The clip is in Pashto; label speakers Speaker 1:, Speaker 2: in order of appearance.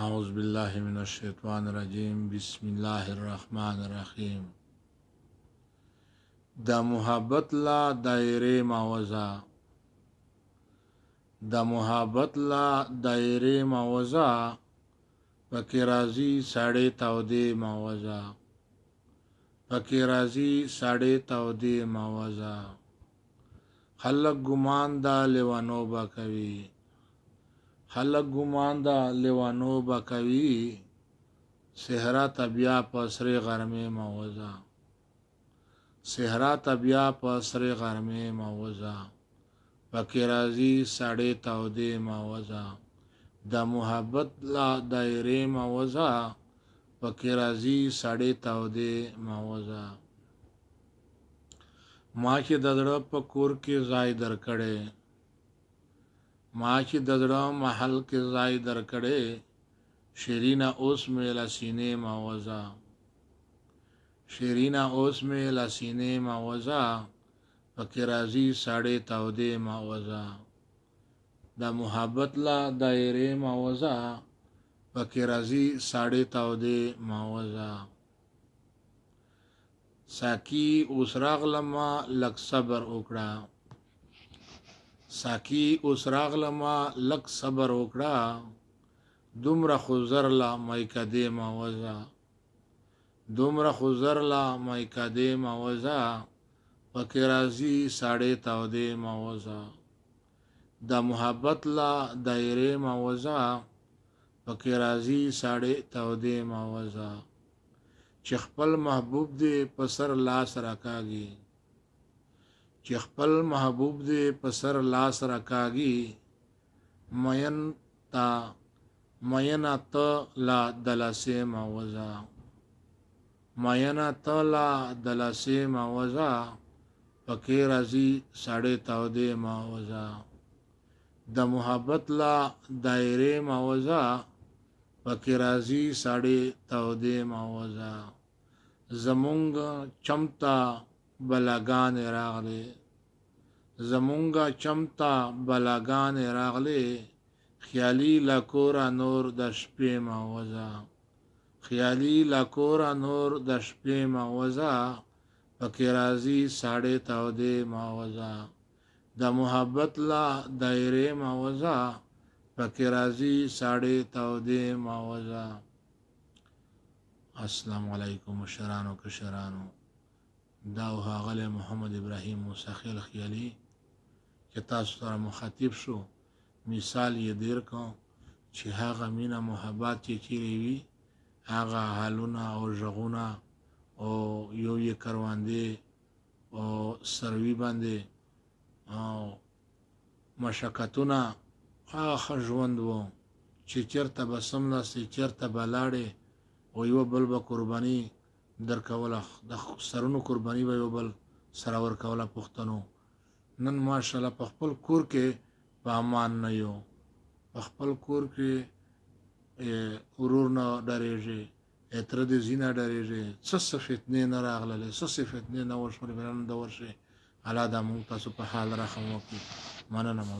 Speaker 1: اعوذ بالله من الشیطان الرجیم بسم الله الرحمن الرحیم د محبت لا دایره ماوزا د محبت لا دایره ماوزا پکې راځي ساړې تاودې ماوزا پکې راځي ساړې تاودې ماوزا خلق ګمان دا لیوانو با کوي خلق ګمان دا لیوانو بکوي صحرا تبیا په سری غرمه موزا صحرا تبیا په سری غرمه موزا پکې راځي ساړې تاودې موزا د محبت لا دایره موزا پکې راځي ساړې تاودې موزا ما چې د دړه په کور کې ځای درکړې ما چې د زړه محل کې ځای درکړې شیرینا اوس مې لسینې ماوزا شیرینا اوس مې لسینې ماوزا پکې راځي ساړې تاو دې ماوزا دا محبت لا دایره ماوزا پکې راځي ساړې تاو دې ماوزا ساکی اوس راغلم لک صبر وکړه ساکی اوس راغلما لک صبر وکړه دومره خزر لا مای کده ما وزا دومره خزر لا مای کده ما وزا پکې راځي ساړې تاو دې ما وزا د محبت لا دایره ما وزا پکې راځي ساړې تاو دې ما وزا چې خپل محبوب دې په سر لاس راکاږي چې خپل محبوب دې په سر لاس راکاږي مین تا مین ته لا دلسه موزا مین ته لا دلسه موزا پکې راځي ساړې تاو دې موزا د محبت لا دایره موزا پکې راځي ساړې تاو دې موزا زمونږ چمتا بلاګان راغله زمونږه چمتا بلاګان راغلې خیالي لا کورا نور د شپې ماوزا خیالي لا کورا نور د شپې ماوزا پکې راځي ساړې تاو دې ماوزا د محبت لا دایره ماوزا پکې راځي ساړې تاو دې ماوزا السلام علیکم شرانو کشرانو دا هغه محمد ابراهیم موسی خیل خیالي چې تاسو سره مخاطب شو مثال یې ډیر کو چې هغه مینا محبت چې چیرې وي هغه حالونه او ژغونه او یو یې کروندې او سروي باندې او مشکتونه هغه ژوند وو چې چیرته به سملاسي چیرته به لاړې او یو بل به قرباني درکوله د سرونو قرباني به یو بل سره ورکوله پښتنو نن ماشاءالله په خپل کور کې په امان نه یو په خپل کور کې ورور نه ډارېږي تر دې زینه ډارېږي څه څه فتنې نه راغله څه څه فتنې نه وشول بلنه د ورشي الله دا موږ تاسو په حال رحم وکړي مننه مو